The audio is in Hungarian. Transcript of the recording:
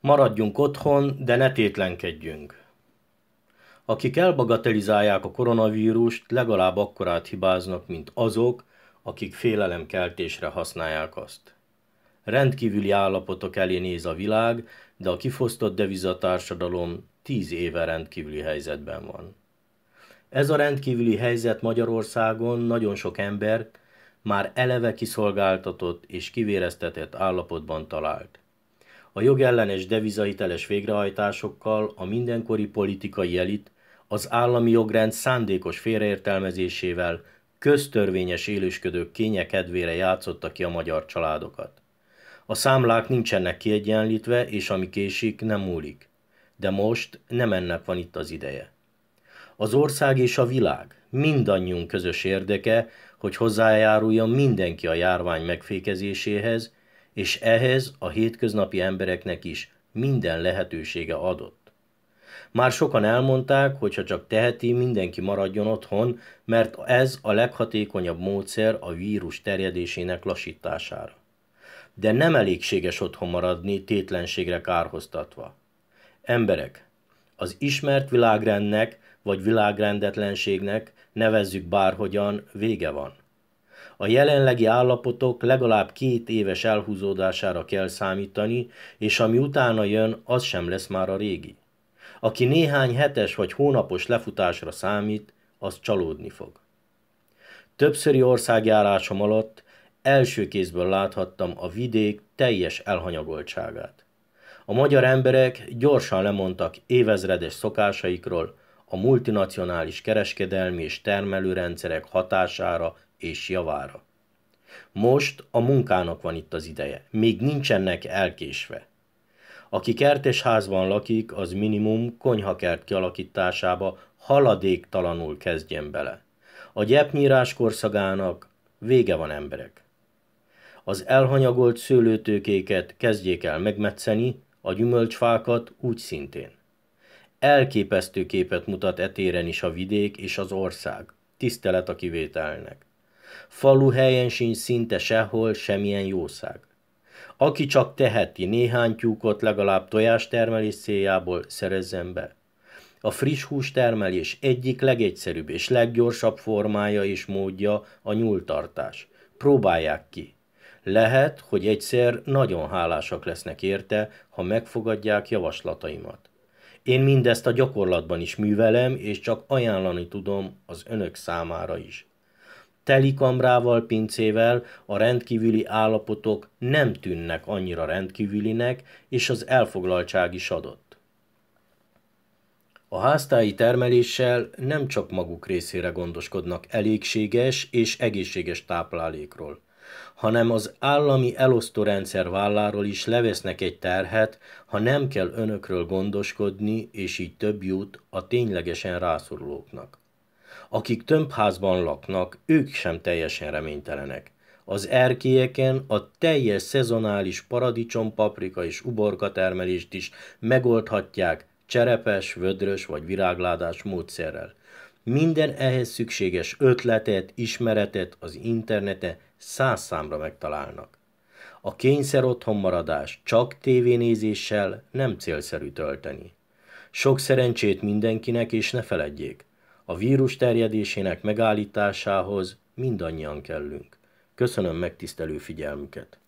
Maradjunk otthon, de ne tétlenkedjünk. Akik elbagatelizálják a koronavírust, legalább akkorát hibáznak, mint azok, akik félelemkeltésre használják azt. Rendkívüli állapotok elé néz a világ, de a kifosztott devizatársadalom tíz éve rendkívüli helyzetben van. Ez a rendkívüli helyzet Magyarországon nagyon sok embert már eleve kiszolgáltatott és kivéreztetett állapotban talált. A jogellenes devizahiteles végrehajtásokkal a mindenkori politikai elit az állami jogrend szándékos félreértelmezésével köztörvényes élősködők kénye kedvére játszotta ki a magyar családokat. A számlák nincsenek kiegyenlítve, és ami késik, nem múlik. De most nem ennek van itt az ideje. Az ország és a világ mindannyiunk közös érdeke, hogy hozzájáruljon mindenki a járvány megfékezéséhez, és ehhez a hétköznapi embereknek is minden lehetősége adott. Már sokan elmondták, hogy ha csak teheti, mindenki maradjon otthon, mert ez a leghatékonyabb módszer a vírus terjedésének lassítására. De nem elégséges otthon maradni, tétlenségre kárhoztatva. Emberek, az ismert világrendnek vagy világrendetlenségnek nevezzük bárhogyan, vége van. A jelenlegi állapotok legalább két éves elhúzódására kell számítani, és ami utána jön, az sem lesz már a régi. Aki néhány hetes vagy hónapos lefutásra számít, az csalódni fog. Többszöri országjárásom alatt első kézből láthattam a vidék teljes elhanyagoltságát. A magyar emberek gyorsan lemondtak évezredes szokásaikról, a multinacionális kereskedelmi és termelőrendszerek hatására és javára. Most a munkának van itt az ideje, még nincsenek elkésve. Aki házban lakik, az minimum konyhakert kialakításába haladéktalanul kezdjen bele. A gyepnyírás korszakának vége van emberek. Az elhanyagolt szőlőtőkéket kezdjék el megmetszeni, a gyümölcsfákat úgy szintén. Elképesztő képet mutat etéren is a vidék és az ország. Tisztelet a kivételnek. Falu helyen sincs szinte sehol semmilyen jószág. Aki csak teheti, néhány tyúkot legalább tojástermelés céljából szerezzen be. A friss hústermelés egyik legegyszerűbb és leggyorsabb formája és módja a nyúltartás. Próbálják ki. Lehet, hogy egyszer nagyon hálásak lesznek érte, ha megfogadják javaslataimat. Én mindezt a gyakorlatban is művelem, és csak ajánlani tudom az önök számára is telikamrával, pincével a rendkívüli állapotok nem tűnnek annyira rendkívülinek, és az elfoglaltság is adott. A háztáji termeléssel nem csak maguk részére gondoskodnak elégséges és egészséges táplálékról, hanem az állami elosztórendszer válláról is levesznek egy terhet, ha nem kell önökről gondoskodni, és így több jut a ténylegesen rászorulóknak. Akik tömbházban laknak, ők sem teljesen reménytelenek. Az erkélyeken a teljes szezonális paradicsom, paprika és uborka termelést is megoldhatják cserepes, vödrös vagy virágládás módszerrel. Minden ehhez szükséges ötletet, ismeretet az internete száz számra megtalálnak. A kényszer otthonmaradás csak tévénézéssel nem célszerű tölteni. Sok szerencsét mindenkinek, és ne feledjék, a vírus terjedésének megállításához mindannyian kellünk. Köszönöm megtisztelő figyelmüket!